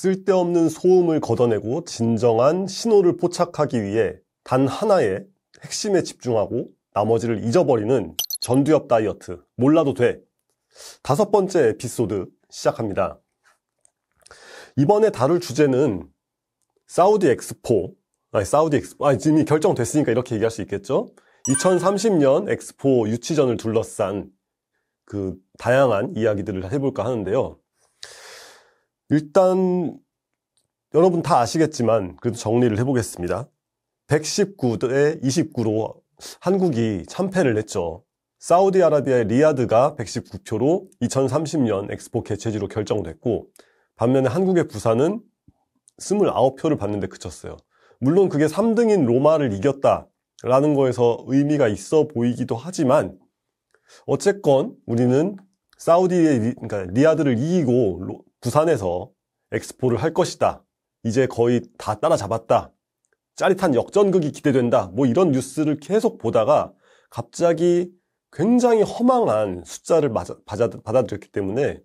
쓸데없는 소음을 걷어내고 진정한 신호를 포착하기 위해 단 하나의 핵심에 집중하고 나머지를 잊어버리는 전두엽 다이어트 몰라도 돼 다섯 번째 에피소드 시작합니다. 이번에 다룰 주제는 사우디 엑스포 아니 사우디 엑스포 아니 이미 결정됐으니까 이렇게 얘기할 수 있겠죠? 2030년 엑스포 유치전을 둘러싼 그 다양한 이야기들을 해볼까 하는데요. 일단 여러분 다 아시겠지만 그래도 정리를 해보겠습니다. 119대 29로 한국이 참패를 했죠. 사우디아라비아의 리아드가 119표로 2030년 엑스포 개최지로 결정됐고 반면에 한국의 부산은 29표를 받는데 그쳤어요. 물론 그게 3등인 로마를 이겼다라는 거에서 의미가 있어 보이기도 하지만 어쨌건 우리는 사우디의 그러니까 리아드를 이기고 부산에서 엑스포를 할 것이다. 이제 거의 다 따라잡았다. 짜릿한 역전극이 기대된다. 뭐 이런 뉴스를 계속 보다가 갑자기 굉장히 허망한 숫자를 맞아, 받아, 받아들였기 때문에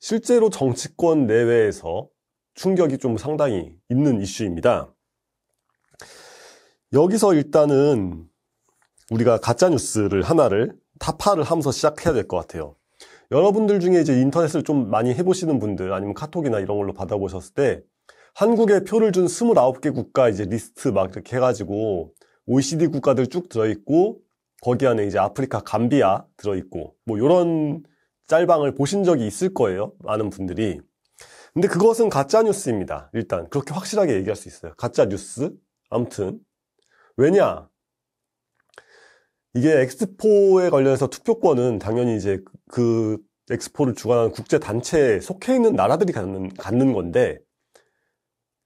실제로 정치권 내외에서 충격이 좀 상당히 있는 이슈입니다. 여기서 일단은 우리가 가짜뉴스를 하나를 타파를 하면서 시작해야 될 것 같아요. 여러분들 중에 이제 인터넷을 좀 많이 해보시는 분들 아니면 카톡이나 이런 걸로 받아보셨을 때 한국에 표를 준 29개 국가 이제 리스트 막 이렇게 해가지고 OECD 국가들 쭉 들어있고 거기 안에 이제 아프리카 감비아 들어있고 뭐 이런 짤방을 보신 적이 있을 거예요. 많은 분들이. 근데 그것은 가짜 뉴스입니다. 일단 그렇게 확실하게 얘기할 수 있어요. 가짜 뉴스. 아무튼 왜냐? 이게 엑스포에 관련해서 투표권은 당연히 이제 그, 그 엑스포를 주관하는 국제 단체에 속해 있는 나라들이 갖는, 갖는 건데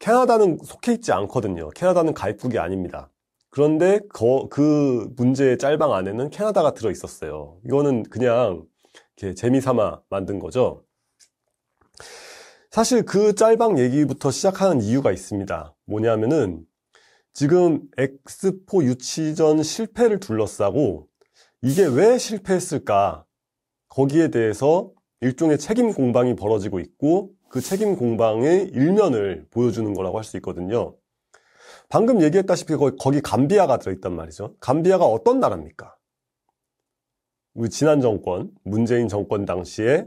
캐나다는 속해 있지 않거든요. 캐나다는 가입국이 아닙니다. 그런데 거, 그 문제의 짤방 안에는 캐나다가 들어 있었어요. 이거는 그냥 이렇게 재미삼아 만든 거죠. 사실 그 짤방 얘기부터 시작하는 이유가 있습니다. 뭐냐면은 지금 엑스포 유치전 실패를 둘러싸고 이게 왜 실패했을까? 거기에 대해서 일종의 책임 공방이 벌어지고 있고 그 책임 공방의 일면을 보여주는 거라고 할 수 있거든요. 방금 얘기했다시피 거기 감비아가 들어있단 말이죠. 감비아가 어떤 나라입니까? 우리 지난 정권, 문재인 정권 당시에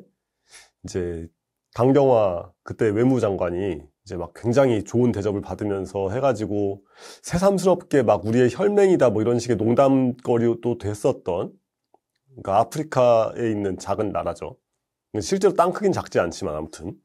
이제 강경화 그때 외무장관이 이제 막 굉장히 좋은 대접을 받으면서 해가지고 새삼스럽게 막 우리의 혈맹이다 뭐 이런 식의 농담거리도 됐었던 그러니까 아프리카에 있는 작은 나라죠. 실제로 땅 크긴 작지 않지만 아무튼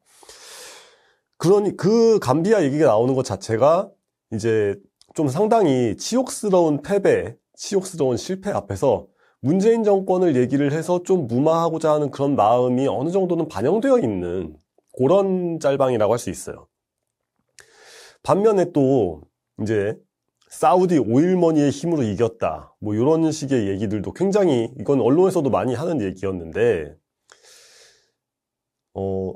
그러니그 감비아 얘기가 나오는 것 자체가 이제 좀 상당히 치욕스러운 패배, 치욕스러운 실패 앞에서 문재인 정권을 얘기를 해서 좀 무마하고자 하는 그런 마음이 어느 정도는 반영되어 있는 그런 짤방이라고 할 수 있어요. 반면에 또 이제 사우디 오일머니의 힘으로 이겼다. 뭐 이런 식의 얘기들도 굉장히 이건 언론에서도 많이 하는 얘기였는데 어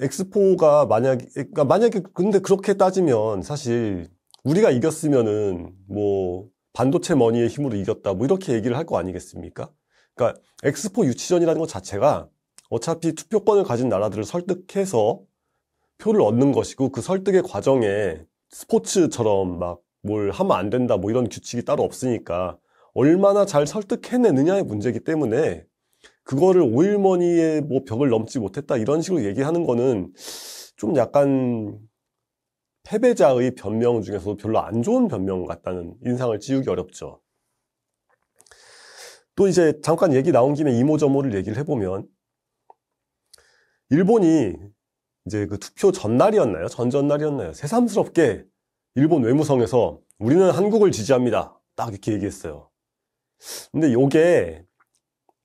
엑스포가 만약에 그러니까 만약에 근데 그렇게 따지면 사실 우리가 이겼으면은 뭐 반도체 머니의 힘으로 이겼다 뭐 이렇게 얘기를 할 거 아니겠습니까? 그러니까 엑스포 유치전이라는 것 자체가 어차피 투표권을 가진 나라들을 설득해서 표를 얻는 것이고 그 설득의 과정에 스포츠처럼 막 뭘 하면 안 된다 뭐 이런 규칙이 따로 없으니까 얼마나 잘 설득해내느냐의 문제이기 때문에 그거를 오일머니의 뭐 벽을 넘지 못했다 이런 식으로 얘기하는 거는 좀 약간 패배자의 변명 중에서도 별로 안 좋은 변명 같다는 인상을 지우기 어렵죠. 또 이제 잠깐 얘기 나온 김에 이모저모를 얘기를 해보면 일본이 이제 그 투표 전날이었나요? 전전날이었나요? 새삼스럽게 일본 외무성에서 우리는 한국을 지지합니다. 딱 이렇게 얘기했어요. 근데 요게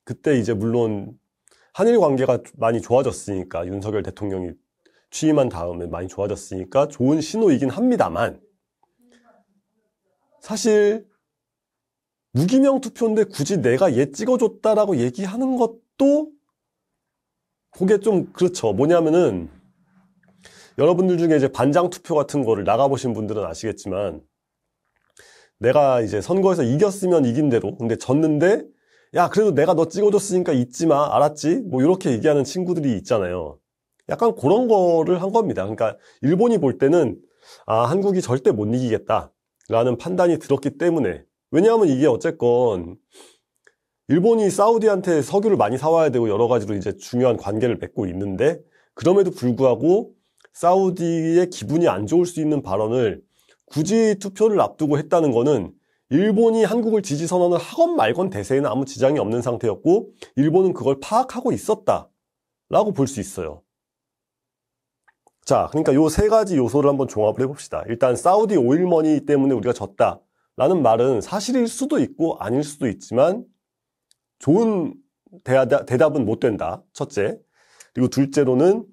그때 이제 물론 한일 관계가 많이 좋아졌으니까 윤석열 대통령이 취임한 다음에 많이 좋아졌으니까 좋은 신호이긴 합니다만 사실 무기명 투표인데 굳이 내가 얘 찍어줬다라고 얘기하는 것도 그게 좀 그렇죠. 뭐냐면은 여러분들 중에 이제 반장 투표 같은 거를 나가보신 분들은 아시겠지만 내가 이제 선거에서 이겼으면 이긴 대로 근데 졌는데 야 그래도 내가 너 찍어줬으니까 잊지 마 알았지 뭐 이렇게 얘기하는 친구들이 있잖아요 약간 그런 거를 한 겁니다 그러니까 일본이 볼 때는 아 한국이 절대 못 이기겠다 라는 판단이 들었기 때문에 왜냐하면 이게 어쨌건 일본이 사우디한테 석유를 많이 사와야 되고 여러 가지로 이제 중요한 관계를 맺고 있는데 그럼에도 불구하고 사우디의 기분이 안 좋을 수 있는 발언을 굳이 투표를 앞두고 했다는 거는 일본이 한국을 지지 선언을 하건 말건 대세에는 아무 지장이 없는 상태였고 일본은 그걸 파악하고 있었다 라고 볼 수 있어요. 자, 그러니까 요 세 가지 요소를 한번 종합을 해봅시다. 일단 사우디 오일머니 때문에 우리가 졌다 라는 말은 사실일 수도 있고 아닐 수도 있지만 좋은 대답은 못 된다. 첫째. 그리고 둘째로는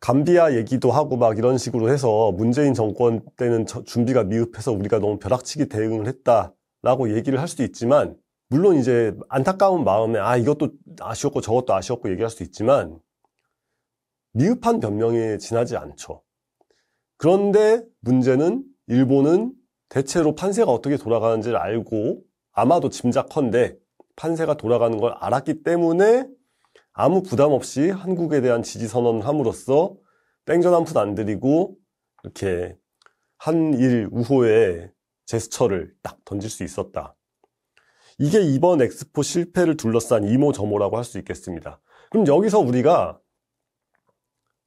감비아 얘기도 하고 막 이런 식으로 해서 문재인 정권 때는 준비가 미흡해서 우리가 너무 벼락치기 대응을 했다라고 얘기를 할 수도 있지만 물론 이제 안타까운 마음에 아 이것도 아쉬웠고 저것도 아쉬웠고 얘기할 수도 있지만 미흡한 변명에 지나지 않죠. 그런데 문제는 일본은 대체로 판세가 어떻게 돌아가는지를 알고 아마도 짐작컨대 판세가 돌아가는 걸 알았기 때문에 아무 부담 없이 한국에 대한 지지 선언을 함으로써 땡전한 푼 안드리고 이렇게 한일 우호의 제스처를 딱 던질 수 있었다. 이게 이번 엑스포 실패를 둘러싼 이모저모라고 할 수 있겠습니다. 그럼 여기서 우리가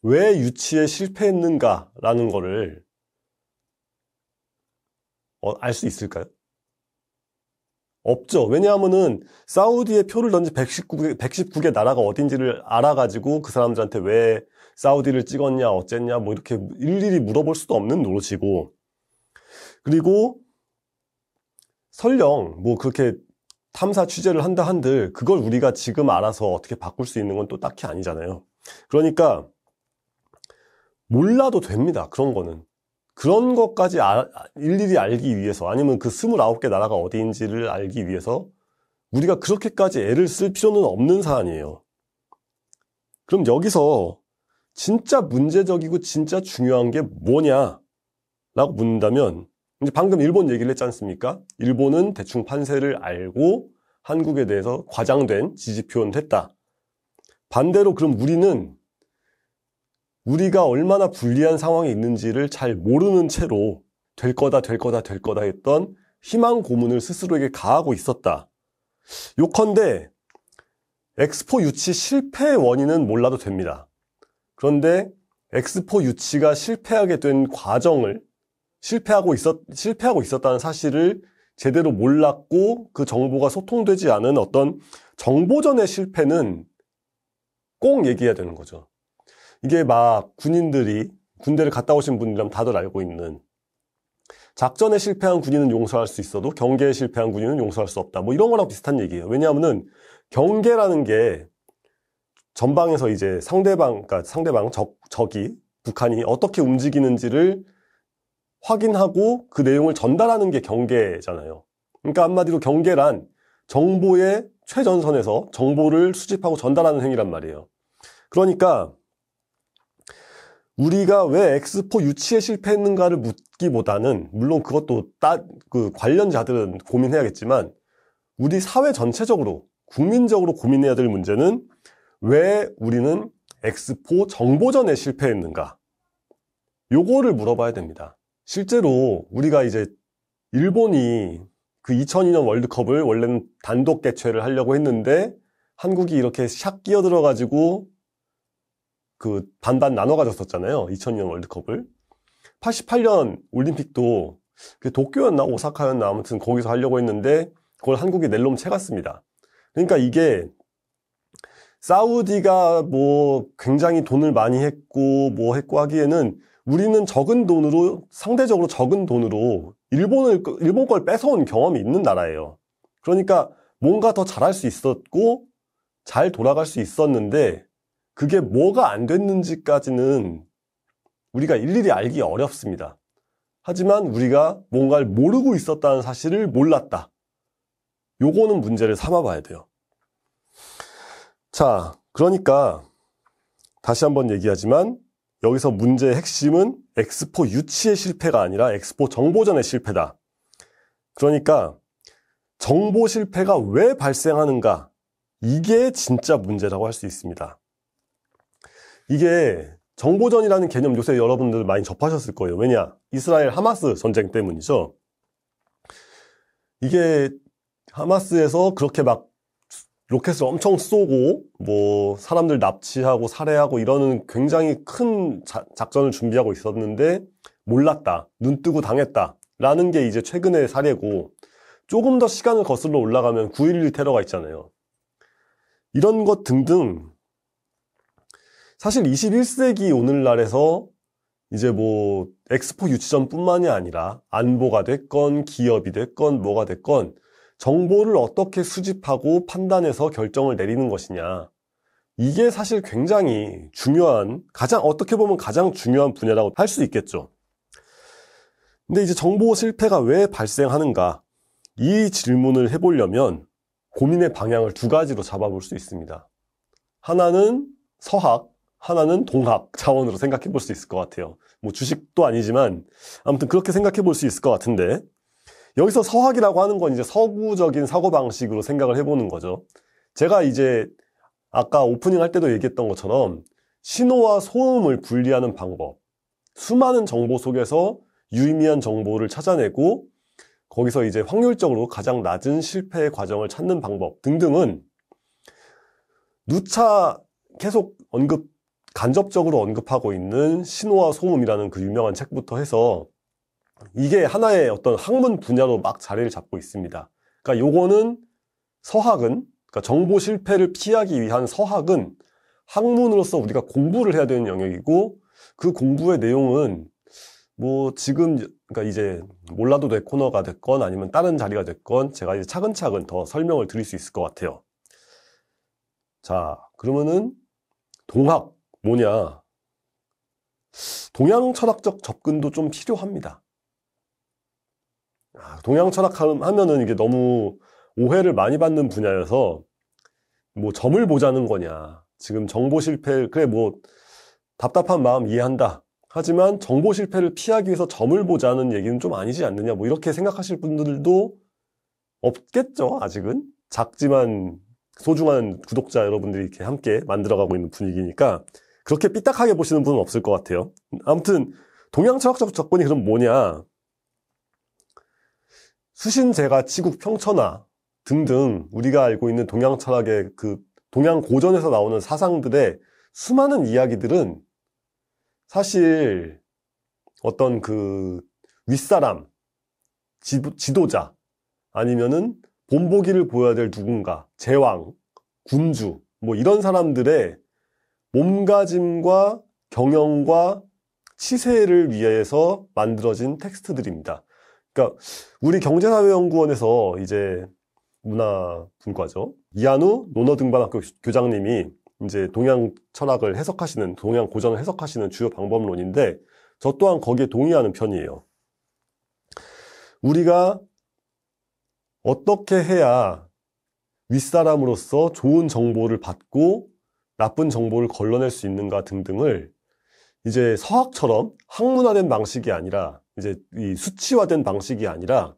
왜 유치에 실패했는가라는 거를 어, 알수 있을까요? 없죠. 왜냐하면은 사우디에 표를 던지 119개, 119개 나라가 어딘지를 알아가지고 그 사람들한테 왜 사우디를 찍었냐, 어쨌냐, 뭐 이렇게 일일이 물어볼 수도 없는 노릇이고. 그리고 설령 뭐 그렇게 탐사 취재를 한다 한들 그걸 우리가 지금 알아서 어떻게 바꿀 수 있는 건 또 딱히 아니잖아요. 그러니까 몰라도 됩니다. 그런 거는. 그런 것까지 아, 일일이 알기 위해서 아니면 그 29개 나라가 어디인지를 알기 위해서 우리가 그렇게까지 애를 쓸 필요는 없는 사안이에요. 그럼 여기서 진짜 문제적이고 진짜 중요한 게 뭐냐? 라고 묻는다면 이제 방금 일본 얘기를 했지 않습니까? 일본은 대충 판세를 알고 한국에 대해서 과장된 지지 표현을 했다. 반대로 그럼 우리는 우리가 얼마나 불리한 상황에 있는지를 잘 모르는 채로 될 거다, 될 거다, 될 거다 했던 희망 고문을 스스로에게 가하고 있었다. 요컨대 엑스포 유치 실패의 원인은 몰라도 됩니다. 그런데 엑스포 유치가 실패하게 된 과정을 실패하고 있었 실패하고 있었다는 사실을 제대로 몰랐고 그 정보가 소통되지 않은 어떤 정보전의 실패는 꼭 얘기해야 되는 거죠. 이게 막 군인들이 군대를 갔다 오신 분이라면 다들 알고 있는 작전에 실패한 군인은 용서할 수 있어도 경계에 실패한 군인은 용서할 수 없다. 뭐 이런 거랑 비슷한 얘기예요. 왜냐하면은 경계라는 게 전방에서 이제 상대방, 그러니까 상대방 적, 적이 북한이 어떻게 움직이는지를 확인하고 그 내용을 전달하는 게 경계잖아요. 그러니까 한마디로 경계란 정보의 최전선에서 정보를 수집하고 전달하는 행위란 말이에요. 그러니까 우리가 왜 엑스포 유치에 실패했는가를 묻기보다는 물론 그것도 딱 그 관련자들은 고민해야겠지만 우리 사회 전체적으로 국민적으로 고민해야 될 문제는 왜 우리는 엑스포 정보전에 실패했는가 요거를 물어봐야 됩니다 실제로 우리가 이제 일본이 그 2002년 월드컵을 원래는 단독 개최를 하려고 했는데 한국이 이렇게 샥 끼어들어 가지고 그 반반 나눠 가졌었잖아요. 2002년 월드컵을. 88년 올림픽도 도쿄였나 오사카였나 아무튼 거기서 하려고 했는데 그걸 한국이 낼놈 채갔습니다. 그러니까 이게 사우디가 뭐 굉장히 돈을 많이 했고 뭐 했고 하기에는 우리는 적은 돈으로 상대적으로 적은 돈으로 일본을 일본 걸 뺏어온 경험이 있는 나라예요. 그러니까 뭔가 더 잘할 수 있었고 잘 돌아갈 수 있었는데 그게 뭐가 안 됐는지까지는 우리가 일일이 알기 어렵습니다. 하지만 우리가 뭔가를 모르고 있었다는 사실을 몰랐다. 요거는 문제를 삼아봐야 돼요. 자, 그러니까 다시 한번 얘기하지만 여기서 문제의 핵심은 엑스포 유치의 실패가 아니라 엑스포 정보전의 실패다. 그러니까 정보 실패가 왜 발생하는가? 이게 진짜 문제라고 할 수 있습니다. 이게 정보전이라는 개념 요새 여러분들 많이 접하셨을 거예요. 왜냐? 이스라엘 하마스 전쟁 때문이죠. 이게 하마스에서 그렇게 막 로켓을 엄청 쏘고 뭐 사람들 납치하고 살해하고 이러는 굉장히 큰 자, 작전을 준비하고 있었는데 몰랐다. 눈 뜨고 당했다. 라는 게 이제 최근의 사례고 조금 더 시간을 거슬러 올라가면 9.11 테러가 있잖아요. 이런 것 등등 사실 21세기 오늘날에서 이제 뭐 엑스포 유치점뿐만이 아니라 안보가 됐건 기업이 됐건 뭐가 됐건 정보를 어떻게 수집하고 판단해서 결정을 내리는 것이냐 이게 사실 굉장히 중요한 가장 어떻게 보면 가장 중요한 분야라고 할 수 있겠죠. 근데 이제 정보 실패가 왜 발생하는가 이 질문을 해보려면 고민의 방향을 두 가지로 잡아볼 수 있습니다. 하나는 서학, 하나는 동학 차원으로 생각해 볼 수 있을 것 같아요. 뭐 주식도 아니지만 아무튼 그렇게 생각해 볼 수 있을 것 같은데 여기서 서학이라고 하는 건 이제 서구적인 사고방식으로 생각을 해보는 거죠. 제가 이제 아까 오프닝 할 때도 얘기했던 것처럼 신호와 소음을 분리하는 방법. 수많은 정보 속에서 유의미한 정보를 찾아내고 거기서 이제 확률적으로 가장 낮은 실패의 과정을 찾는 방법 등등은 누차 계속 언급 간접적으로 언급하고 있는 신호와 소음이라는 그 유명한 책부터 해서 이게 하나의 어떤 학문 분야로 막 자리를 잡고 있습니다. 그러니까 요거는 서학은 그러니까 정보 실패를 피하기 위한 서학은 학문으로서 우리가 공부를 해야 되는 영역이고 그 공부의 내용은 뭐 지금 그러니까 이제 몰라도 될 코너가 됐건 아니면 다른 자리가 됐건 제가 이제 차근차근 더 설명을 드릴 수 있을 것 같아요. 자, 그러면은 동학 뭐냐. 동양 철학적 접근도 좀 필요합니다. 아, 동양 철학 하면은 이게 너무 오해를 많이 받는 분야여서 뭐 점을 보자는 거냐. 지금 정보 실패, 그래 뭐 답답한 마음 이해한다. 하지만 정보 실패를 피하기 위해서 점을 보자는 얘기는 좀 아니지 않느냐. 뭐 이렇게 생각하실 분들도 없겠죠, 아직은. 작지만 소중한 구독자 여러분들이 이렇게 함께 만들어가고 있는 분위기니까 그렇게 삐딱하게 보시는 분은 없을 것 같아요. 아무튼 동양 철학적 접근이 그럼 뭐냐? 수신제가 치국 평천화 등등 우리가 알고 있는 동양 철학의 그 동양 고전에서 나오는 사상들의 수많은 이야기들은 사실 어떤 그 윗사람, 지, 지도자 아니면은 본보기를 보여야 될 누군가, 제왕, 군주 뭐 이런 사람들의 몸가짐과 경영과 시세를 위해서 만들어진 텍스트들입니다. 그러니까 우리 경제사회연구원에서 이제 문화분과죠. 이한우 논어등반학교 교장님이 이제 동양 철학을 해석하시는 동양 고전을 해석하시는 주요 방법론인데 저 또한 거기에 동의하는 편이에요. 우리가 어떻게 해야 윗사람으로서 좋은 정보를 받고 나쁜 정보를 걸러낼 수 있는가 등등을 이제 서학처럼 학문화된 방식이 아니라 이제 이 수치화된 방식이 아니라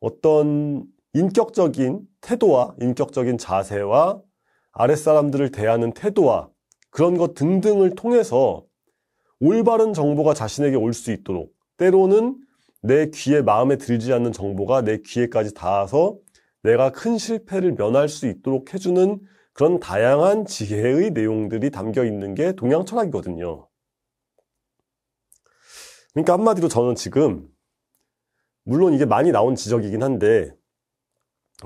어떤 인격적인 태도와 인격적인 자세와 아랫사람들을 대하는 태도와 그런 것 등등을 통해서 올바른 정보가 자신에게 올 수 있도록 때로는 내 귀에 마음에 들지 않는 정보가 내 귀에까지 닿아서 내가 큰 실패를 면할 수 있도록 해주는 그런 다양한 지혜의 내용들이 담겨 있는 게 동양 철학이거든요. 그러니까 한마디로 저는 지금 물론 이게 많이 나온 지적이긴 한데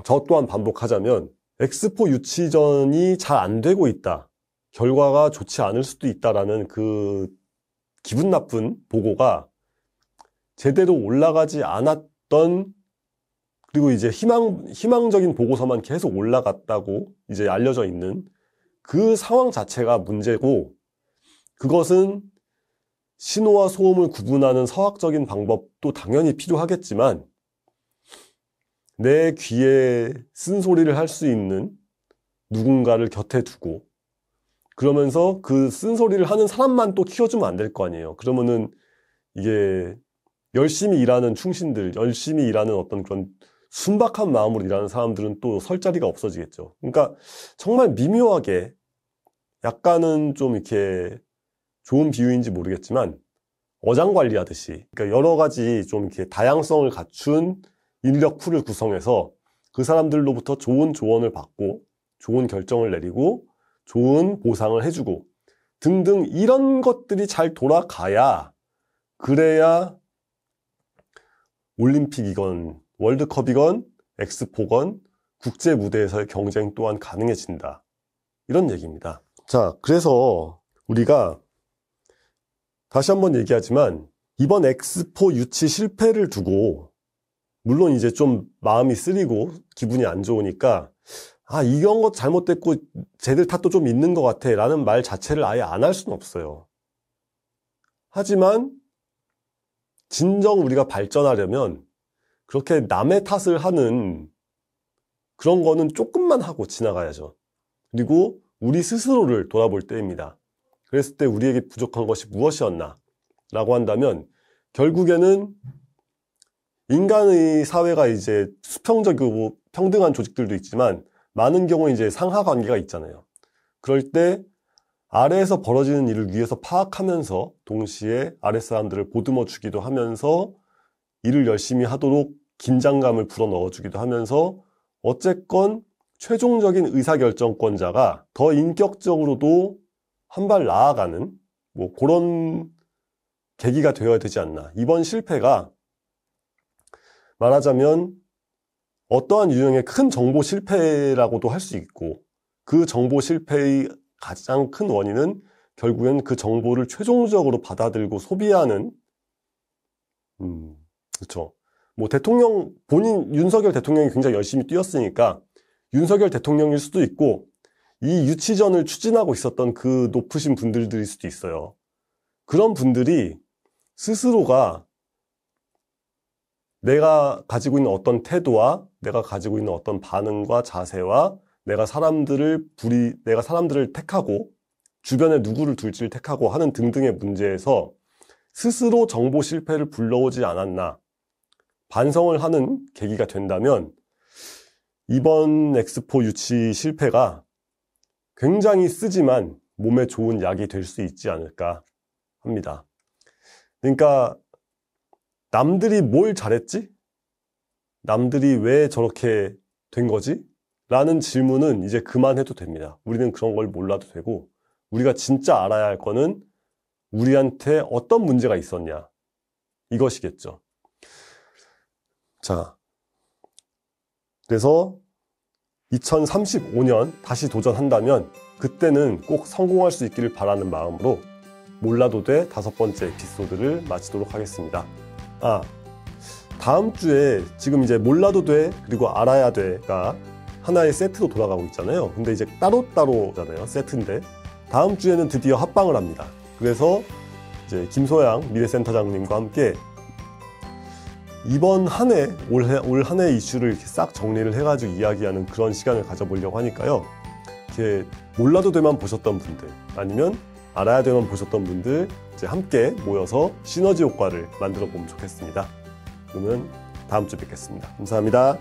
저 또한 반복하자면 엑스포 유치전이 잘 안 되고 있다. 결과가 좋지 않을 수도 있다라는 그 기분 나쁜 보고가 제대로 올라가지 않았던 그리고 이제 희망, 희망적인 보고서만 계속 올라갔다고 이제 알려져 있는 그 상황 자체가 문제고 그것은 신호와 소음을 구분하는 서학적인 방법도 당연히 필요하겠지만 내 귀에 쓴소리를 할 수 있는 누군가를 곁에 두고 그러면서 그 쓴소리를 하는 사람만 또 키워주면 안 될 거 아니에요. 그러면은 이게 열심히 일하는 충신들, 열심히 일하는 어떤 그런 순박한 마음으로 일하는 사람들은 또 설 자리가 없어지겠죠. 그러니까 정말 미묘하게 약간은 좀 이렇게 좋은 비유인지 모르겠지만 어장 관리하듯이 그러니까 여러 가지 좀 이렇게 다양성을 갖춘 인력 풀을 구성해서 그 사람들로부터 좋은 조언을 받고 좋은 결정을 내리고 좋은 보상을 해주고 등등 이런 것들이 잘 돌아가야 그래야 올림픽이건 월드컵이건 엑스포건 국제 무대에서의 경쟁 또한 가능해진다. 이런 얘기입니다. 자, 그래서 우리가 다시 한번 얘기하지만 이번 엑스포 유치 실패를 두고 물론 이제 좀 마음이 쓰리고 기분이 안 좋으니까 아 이런 것 잘못됐고 쟤들 탓도 좀 있는 것 같아 라는 말 자체를 아예 안 할 수는 없어요 하지만 진정 우리가 발전하려면 그렇게 남의 탓을 하는 그런 거는 조금만 하고 지나가야죠. 그리고 우리 스스로를 돌아볼 때입니다. 그랬을 때 우리에게 부족한 것이 무엇이었나? 라고 한다면 결국에는 인간의 사회가 이제 수평적이고 평등한 조직들도 있지만 많은 경우 이제 상하 관계가 있잖아요. 그럴 때 아래에서 벌어지는 일을 위해서 파악하면서 동시에 아랫 사람들을 보듬어 주기도 하면서 일을 열심히 하도록 긴장감을 불어 넣어주기도 하면서 어쨌건 최종적인 의사결정권자가 더 인격적으로도 한 발 나아가는 뭐 그런 계기가 되어야 되지 않나. 이번 실패가 말하자면 어떠한 유형의 큰 정보 실패라고도 할 수 있고 그 정보 실패의 가장 큰 원인은 결국엔 그 정보를 최종적으로 받아들고 소비하는 음, 그렇죠. 뭐 대통령 본인 윤석열 대통령이 굉장히 열심히 뛰었으니까 윤석열 대통령일 수도 있고 이 유치전을 추진하고 있었던 그 높으신 분들일 수도 있어요. 그런 분들이 스스로가 내가 가지고 있는 어떤 태도와 내가 가지고 있는 어떤 반응과 자세와 내가 사람들을 불이 내가 사람들을 택하고 주변에 누구를 둘지를 택하고 하는 등등의 문제에서 스스로 정보 실패를 불러오지 않았나 반성을 하는 계기가 된다면 이번 엑스포 유치 실패가 굉장히 쓰지만 몸에 좋은 약이 될 수 있지 않을까 합니다. 그러니까 남들이 뭘 잘했지? 남들이 왜 저렇게 된 거지? 라는 질문은 이제 그만해도 됩니다. 우리는 그런 걸 몰라도 되고 우리가 진짜 알아야 할 거는 우리한테 어떤 문제가 있었냐 이것이겠죠. 자, 그래서 2035년 다시 도전한다면 그때는 꼭 성공할 수 있기를 바라는 마음으로 몰라도 돼 다섯 번째 에피소드를 마치도록 하겠습니다. 아, 다음 주에 지금 이제 몰라도 돼 그리고 알아야 돼가 하나의 세트로 돌아가고 있잖아요. 근데 이제 따로따로잖아요. 세트인데. 다음 주에는 드디어 합방을 합니다. 그래서 이제 김소양 미래센터장님과 함께 이번 한 해, 올 한해 이슈를 이렇게 싹 정리를 해가지고 이야기하는 그런 시간을 가져보려고 하니까요. 이렇게 몰라도 되만 보셨던 분들, 아니면 알아야 되만 보셨던 분들, 이제 함께 모여서 시너지 효과를 만들어 보면 좋겠습니다. 그러면 다음 주 뵙겠습니다. 감사합니다.